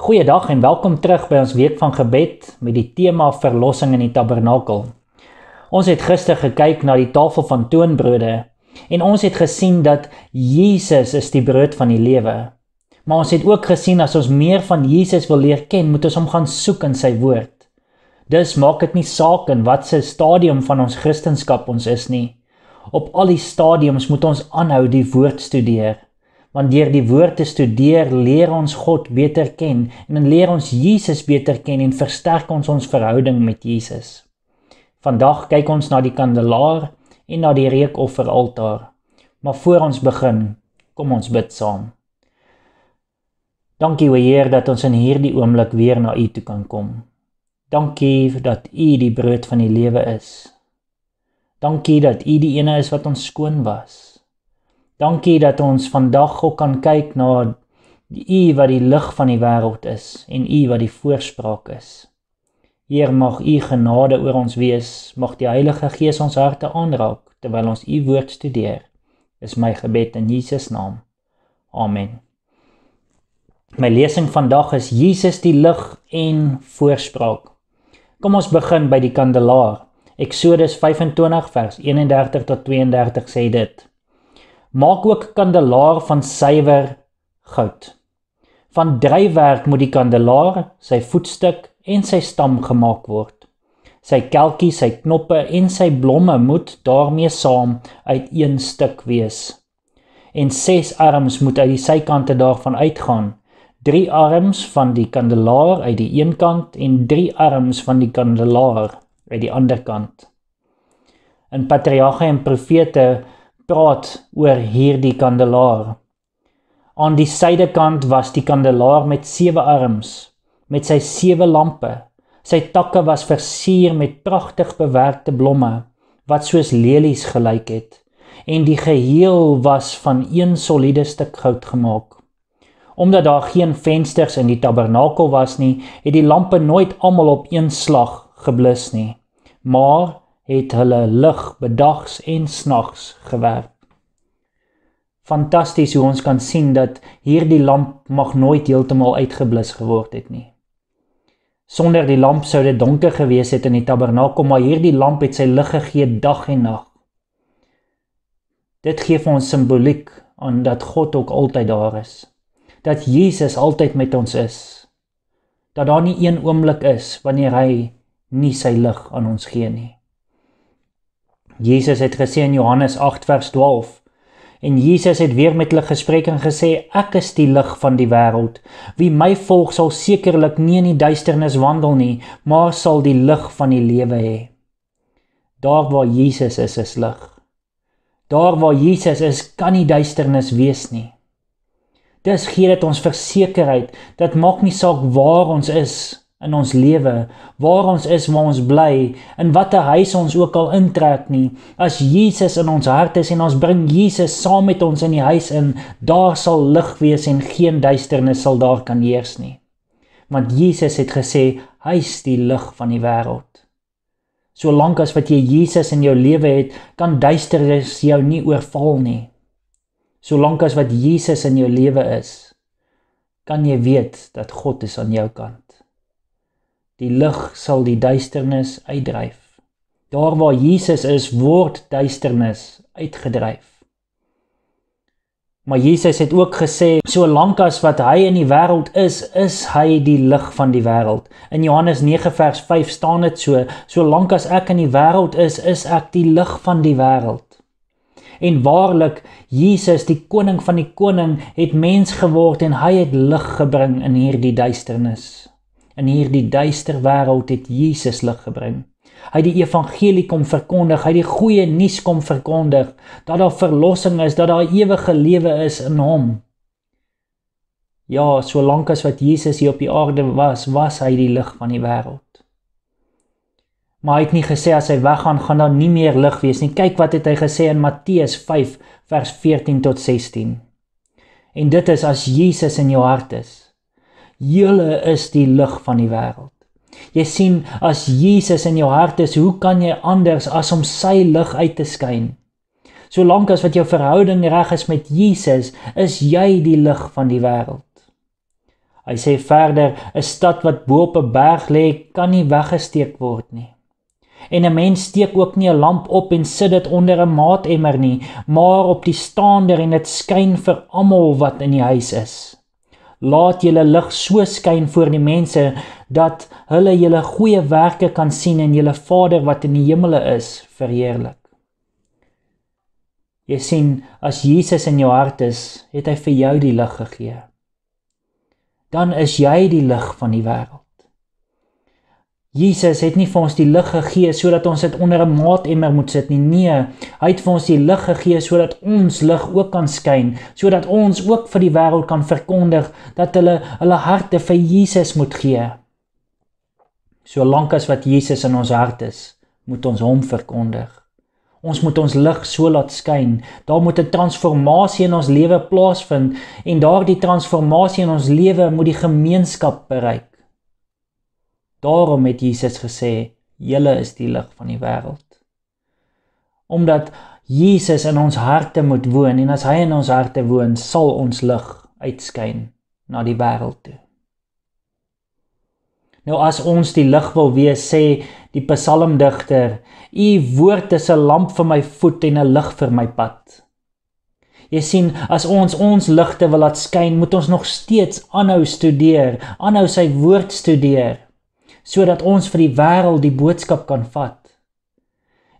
Goeiedag en welkom terug by ons week van gebed met die tema verlossing in die tabernakel. Ons het gister gekyk na die tafel van toonbrode en ons het gesien dat Jesus is die brood van die lewe. Maar ons het ook gesien as ons meer van Jesus wil leer ken, moet ons hom gaan soek in sy woord. Dus maak dit nie saak in watse stadium van ons kristendom ons is nie. Op al die stadiums moet ons aanhou die woord studeer want deur die woord te studeer leer ons God beter ken en dan leer ons Jesus beter ken en versterk ons ons verhouding met Jesus. Vandag kyk ons na die kandelaar en na die reukofferaltaar. Maar voor ons begin, kom ons bid saam. Dankie o Heer dat ons in hierdie oomblik weer na U toe kan kom. Dankie dat U die brood van die lewe is. Dankie dat U die ene is wat ons skoon was. Dankie dat ons vandag ook kan kyk na U wat die lig van die wêreld is en U wat die voorspraak is. Heer, mag U genade oor ons wees, mag die Heilige Gees ons harte aanraak terwyl ons U woord studeer. Is my gebed in Jesus naam. Amen. My lesing vandag is Jesus die lig en voorspraak. Kom ons begin by die kandelaar. Eksodus 25 vers 31 tot 32 sê dit: maak ook kandelaar van suiwer goud. Van drywerk moet die kandelaar, sy voetstuk en sy stam gemaak word. Sy kelkie, sy knoppe en sy blomme moet daarmee saam uit een stuk wees. En ses arms moet uit die sykante daarvan uitgaan. Drie arms van die kandelaar uit die een kant en drie arms van die kandelaar uit die ander kant. In Patriarge en Profete praat oor hierdie kandelaar. Aan die suidekant was die kandelaar met sewe arms met sy sewe lampe. Sy takke was versier met pragtig bewerkte blomme wat soos lelies gelyk het en die geheel was van een soliede stuk goud gemaak. Omdat daar geen vensters in die tabernakel was nie, het die lampe nooit almal op een slag geblus nie, maar het hulle lig bedags en snags gewerk. Fantasties hoe ons kan sien dat hierdie lamp mag nooit heeltemal uitgeblus geword het nie. Sonder die lamp sou dit donker gewees het in die tabernakel, maar hierdie lamp het sy lig gegee dag en nag. Dit gee vir ons simboliek aan dat God ook altyd daar is. Dat Jesus altyd met ons is. Dat daar nie een oomblik is wanneer hy nie sy lig aan ons gee nie. Jesus het gesê in Johannes 8 vers 12. En Jesus het weer met hulle gespreek en gesê: Ek is die lig van die wêreld. Wie my volg sal sekerlik nie in die duisternis wandel nie, maar sal die lig van die lewe hê. Daar waar Jesus is, is lig. Daar waar Jesus is, kan nie duisternis wees nie. Dis gee dit ons versekerheid dat maak nie saak waar ons is nie in ons lewe, waar ons is, waar ons bly, in watter huis ons ook al intrek nie, as Jesus in ons hart is en ons bring Jesus saam met ons in die huis in, daar sal lig wees en geen duisternis sal daar kan heers nie. Want Jesus het gesê, hy is die lig van die wêreld. Solank as wat jy Jesus in jou lewe het, kan duisternis jou nie oorval nie. Solank as wat Jesus in jou lewe is, kan jy weet dat God is aan jou kant. Die lig sal die duisternis uitdryf. Daar waar Jesus is, word duisternis uitgedryf. Maar Jesus het ook gesê, solank as wat hy in die wêreld is, is hy die lig van die wêreld. In Johannes 9 vers 5 staan dit so, solank as ek in die wêreld is, is ek die lig van die wêreld. En waarlik, Jesus, die koning van die koning, het mens geword en hy het lig gebring in hierdie duisternis. In hierdie duister wêreld het Jesus lig gebring. Hy het die evangelie kom verkondig, hy het die goeie nuus kom verkondig dat daar verlossing is, dat daar ewige lewe is in hom. Ja, solank as wat Jesus hier op die aarde was, was hy die lig van die wêreld. Maar hy het nie gesê as hy weggaan gaan daar nie meer lig wees nie. Kyk wat het hy gesê in Matteus 5 vers 14 tot 16. En dit is as Jesus in jou hart is. Julle is die lig van die wêreld. Jy sien, as Jesus in jou hart is, hoe kan jy anders as om sy lig uit te skyn? Solank as wat jou verhouding reg is met Jesus, is jy die lig van die wêreld. Hy sê verder, 'n stad wat bo op 'n berg lê, kan nie weggesteek word nie. En 'n mens steek ook nie 'n lamp op en sit dit onder 'n maat-emmer nie, maar op die staander en dit skyn vir almal wat in die huis is. Laat julle lig so skyn voor die mense dat hulle julle goeie werke kan sien en julle Vader wat in die hemele is verheerlik. Jy sien, as Jesus in jou hart is, het hy vir jou die lig gegee. Dan is jy die lig van die wêreld. Jesus het nie vir ons die lig gegee sodat ons dit onder 'n maatemmer moet sit nie. Nee, hy het vir ons die lig gegee sodat ons lig ook kan skyn, sodat ons ook vir die wêreld kan verkondig dat hulle hulle harte vir Jesus moet gee. Solank as wat Jesus in ons hart is, moet ons hom verkondig. Ons moet ons lig so laat skyn. Daar moet 'n transformasie in ons lewe plaasvind en daardie transformasie in ons lewe moet die gemeenskap bereik. Daarom het Jesus gesê, "Julle is die lig van die wêreld." Omdat Jesus in ons harte moet woon en as hy in ons harte woon, sal ons lig uitskyn na die wêreld toe. Nou as ons die lig wil wees, sê die psalmdigter, "U woord is 'n lamp vir my voet en 'n lig vir my pad." Jy sien, as ons ons ligte wil laat skyn, moet ons nog steeds aanhou studeer, aanhou sy woord studeer sodat ons vir die wêreld die boodskap kan vat.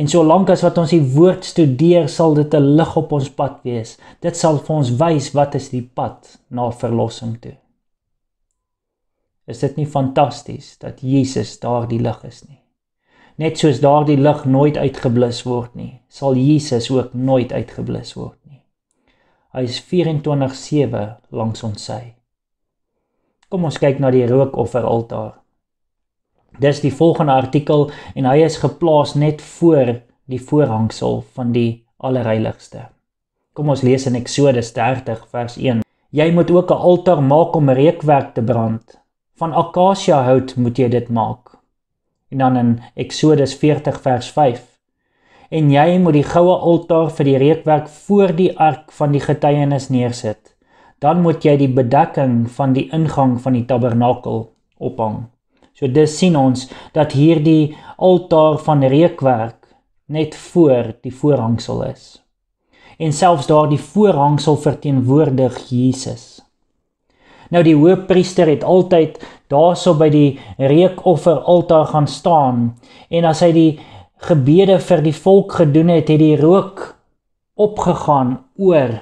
En solank as wat ons die woord studeer, sal dit 'n lig op ons pad wees. Dit sal vir ons wys wat is die pad na verlossing toe. Is dit nie fantasties dat Jesus daardie lig is nie? Net soos daardie lig nooit uitgeblus word nie, sal Jesus ook nooit uitgeblus word nie. Hy is 24/7 langs ons sy. Kom ons kyk na die rookofferaltaar. Dis die volgende artikel en hy is geplaas net voor die voorhangsel van die allerheiligste. Kom ons lees in Eksodus 30 vers 1. Jy moet ook 'n altaar maak om reukwerk te brand. Van akasia hout moet jy dit maak. En dan in Eksodus 40 vers 5 En jy moet die goue altaar vir die reukwerk voor die ark van die getuienis neersit. Dan moet jy die bedekking van die ingang van die tabernakel ophang. So dis sien ons dat hierdie altaar van reukwerk net voor die voorhangsel is. En selfs daardie voorhangsel verteenwoordig Jesus. Nou die hoofpriester het altyd daarso by die reukoffer altaar gaan staan en as hy die gebede vir die volk gedoen het, het die rook opgegaan oor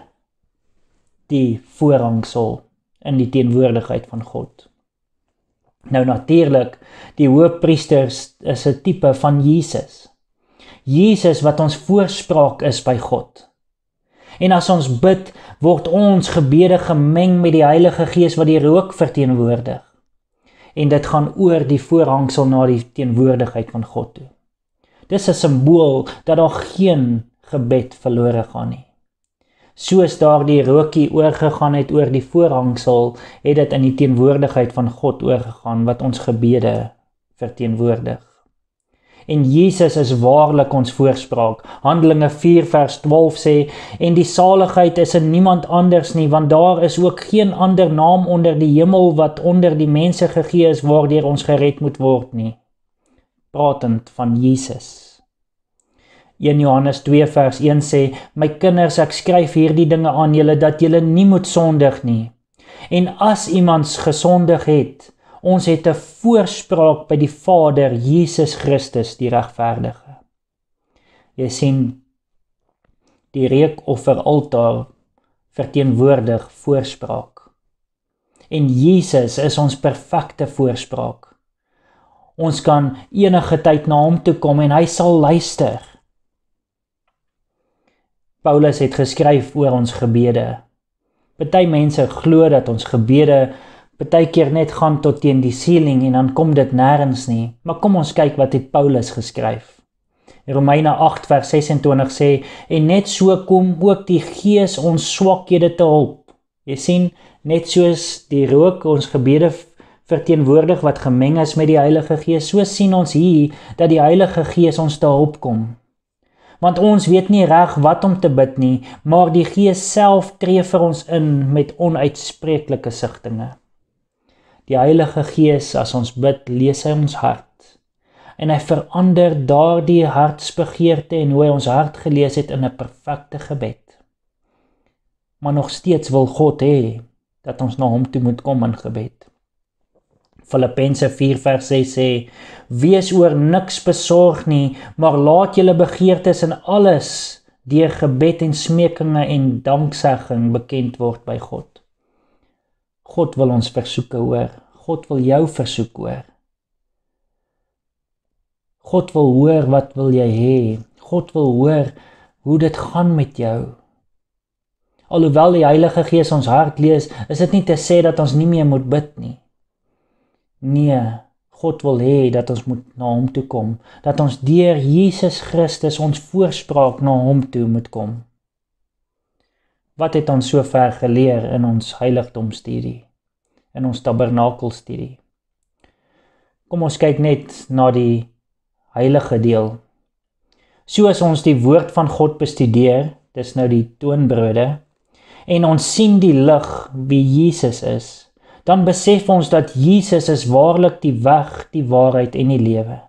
die voorhangsel in die teenwoordigheid van God. Nou natuurlik, die hoofpriesters is 'n tipe van Jesus. Jesus wat ons voorspraak is by God. En as ons bid, word ons gebede gemeng met die Heilige Gees wat die rook verteenwoordig. En dit gaan oor die voorhangsel na die teenwoordigheid van God toe. Dis 'n simbool dat daar geen gebed verlore gaan nie soos daardie rookie oorgegaan het oor die voorhangsel, het dit in die teenwoordigheid van God oorgegaan wat ons gebede verteenwoordig. En Jesus is waarlik ons voorspraak. Handelinge 4 vers 12 sê en die saligheid is in niemand anders nie want daar is ook geen ander naam onder die hemel wat onder die mense gegee is waardeur ons gered moet word nie. Pratend van Jesus. 1 Johannes 2 vers 1 sê: "My kinders, ek skryf hierdie dinge aan julle dat julle nie moet sondig nie. En as iemand gesondig het, ons het 'n voorspraak by die Vader, Jesus Christus, die regverdige." Jy sien die reukofferaltaar verteenwoordig voorspraak. En Jesus is ons perfekte voorspraak. Ons kan enige tyd na hom toe kom en hy sal luister. Paulus het geskryf oor ons gebede. Party mense glo dat ons gebede partykeer net gaan tot teen die ceiling en dan kom dit nêrens nie. Maar kom ons kyk wat het Paulus geskryf. Romeine 8 vers 26 sê en net so kom ook die Gees ons swakhede te help. Jy sien, net soos die rook ons gebede verteenwoordig wat gemeng is met die Heilige Gees, so sien ons hier dat die Heilige Gees ons te help kom want ons weet nie reg wat om te bid nie, maar die Gees self tree vir ons in met onuitspreeklike sigtinge. Die Heilige Gees as ons bid, lees hy ons hart en hy verander daardie hartsbegeerte en hoe hy ons hart gelees het in 'n perfekte gebed. Maar nog steeds wil God hê dat ons na hom toe moet kom in gebed. Filippense 4:6 sê: Wees oor niks besorg nie, maar laat julle begeertes in alles deur gebed en smekinge en danksegging bekend word by God. God wil ons versoeke hoor. God wil jou versoek hoor. God wil hoor wat wil jy hê? God wil hoor hoe dit gaan met jou. Alhoewel die Heilige Gees ons hart lees, is dit nie te sê dat ons nie meer moet bid nie. Nee, God wil hê dat ons moet na hom toe kom, dat ons deur Jesus Christus ons voorspraak na hom toe moet kom. Wat het ons sover geleer in ons heiligdomstudie, in ons tabernakelstudie? Kom ons kyk net na die heilige deel. Soos ons die woord van God bestudeer, dis nou die toonbrode en ons sien die lig wie Jesus is dan besef ons dat Jesus is waarlik die weg, die waarheid en die lewe.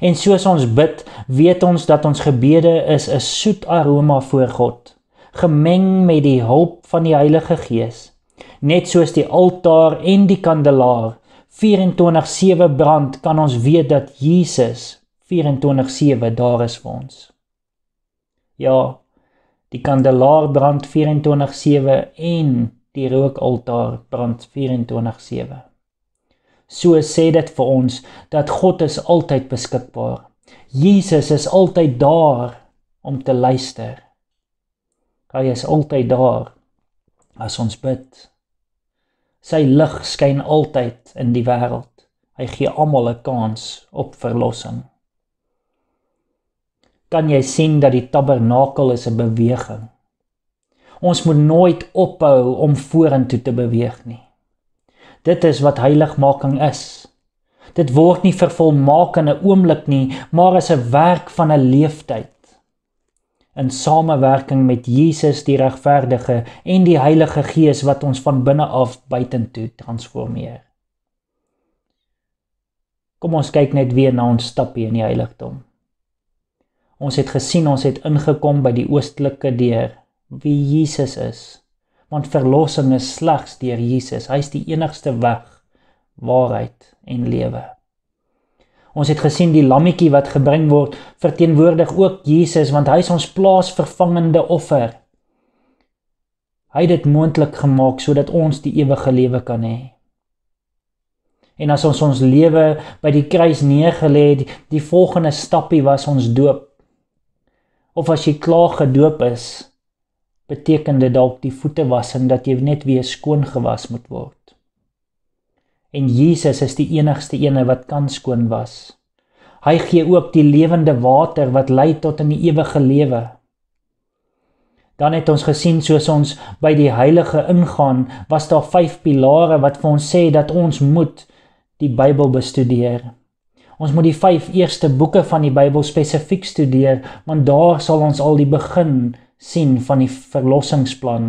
En soos ons bid, weet ons dat ons gebede is 'n soet aroma voor God, gemeng met die hulp van die Heilige Gees, net soos die altaar en die kandelaar 24/7 brand kan ons weet dat Jesus 24/7 daar is vir ons. Ja, die kandelaar brand 24/7 en die rookaltaar brand 24/7. So sê dit vir ons dat God is altyd beskikbaar. Jesus is altyd daar om te luister. Hy is altyd daar as ons bid. Sy lig skyn altyd in die wêreld. Hy gee almal 'n kans op verlossing. Kan jy sien dat die tabernakel is 'n beweging? Ons moet nooit ophou om vorentoe te beweeg nie. Dit is wat heiligmaking is. Dit word nie vervolmaak in 'n oomblik nie, maar is 'n werk van 'n leeftyd. In samewerking met Jesus die regverdige en die Heilige Gees wat ons van binne af buitentoe transformeer. Kom ons kyk net weer na ons stappe in die heiligdom. Ons het gesien ons het ingekom by die oostelike deur wie Jesus is. Want verlossing is slegs deur Jesus. Hy is die enigste weg, waarheid en lewe. Ons het gesien die lammetjie wat gebring word verteenwoordig ook Jesus want hy is ons plaasvervangende offer. Hy het dit moontlik gemaak sodat ons die ewige lewe kan hê. En as ons ons lewe by die kruis neergelê het, die volgende stappie was ons doop. Of as jy klaar gedoop is, beteken dit dalk die voete wassing dat jy net weer skoon gewas moet word. En Jesus is die enigste een wat kan skoon was. Hy gee ook die lewende water wat lei tot in die ewige lewe. Dan het ons gesien soos ons by die heilige ingaan, was daar vyf pilare wat vir ons sê dat ons moet die Bybel bestudeer. Ons moet die vyf eerste boeke van die Bybel spesifiek studeer, want daar sal ons al die begin sien van die verlossingsplan.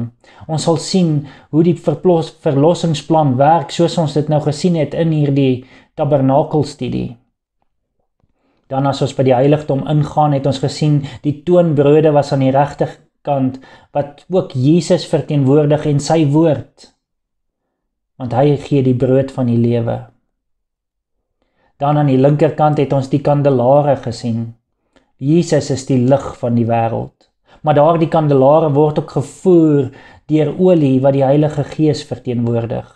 Ons sal sien hoe die verplos, verlossingsplan werk soos ons dit nou gesien het in hierdie tabernakelstudie. Dan as ons by die heiligdom ingaan, het ons gesien die toonbrode was aan die regterkant wat ook Jesus verteenwoordig en sy woord. Want hy gee die brood van die lewe. Dan aan die linkerkant het ons die kandelaare gesien. Jesus is die lig van die wêreld. Maar daardie kandelaare word ook gevoer deur olie wat die Heilige Gees verteenwoordig.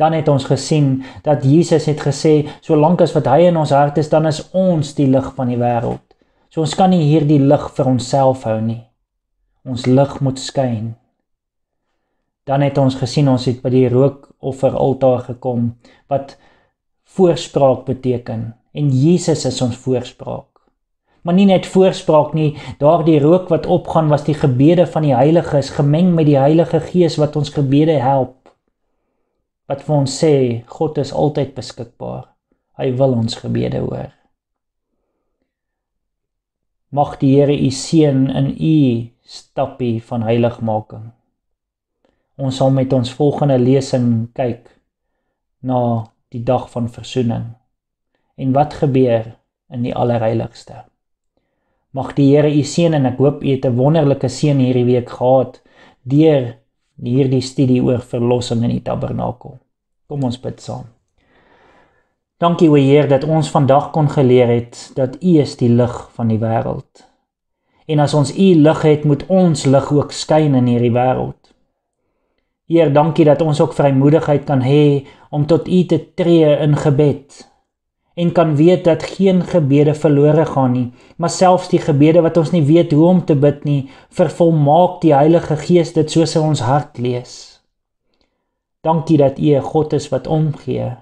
Dan het ons gesien dat Jesus het gesê, solank as wat hy in ons hart is, dan is ons die lig van die wêreld. So ons kan nie hierdie lig vir onsself hou nie. Ons lig moet skyn. Dan het ons gesien ons het by die rookofferaltaar gekom wat voorspraak beteken en Jesus is ons voorspraak maar nie net voorspraak nie, daardie rook wat opgaan was die gebede van die heiliges gemeng met die Heilige Gees wat ons gebede help. Wat vir ons sê, God is altyd beskikbaar. Hy wil ons gebede hoor. Mag die Here u seën in u stappie van heiligmaking. Ons sal met ons volgende lesing kyk na die dag van versoening en wat gebeur in die allerheiligste. Mag die Here u seën en ek hoop u het 'n wonderlike seën hierdie week gehad deur hierdie studie oor verlossing in die tabernakel. Kom ons bid saam. Dankie o Heer dat ons vandag kon geleer het dat U is die lig van die wêreld. En as ons U lig het, moet ons lig ook skyn in hierdie wêreld. Heer, dankie dat ons ook vrymoedigheid kan hê om tot U te tree in gebed, en kan weet dat geen gebede verlore gaan nie, maar selfs die gebede wat ons nie weet hoe om te bid nie, vervolmaak die Heilige Gees dit soos hy ons hart lees. Dankie dat U 'n God is wat omgee.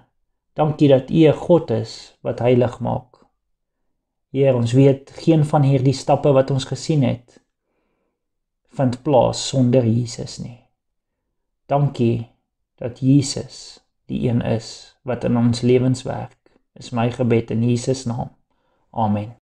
Dankie dat U 'n God is wat heilig maak. Heer, ons weet geen van hierdie stappe wat ons gesien het vind plaas sonder Jesus nie. Dankie dat Jesus die een is wat in ons lewens werk is my gebed in Jesus naam. Amen.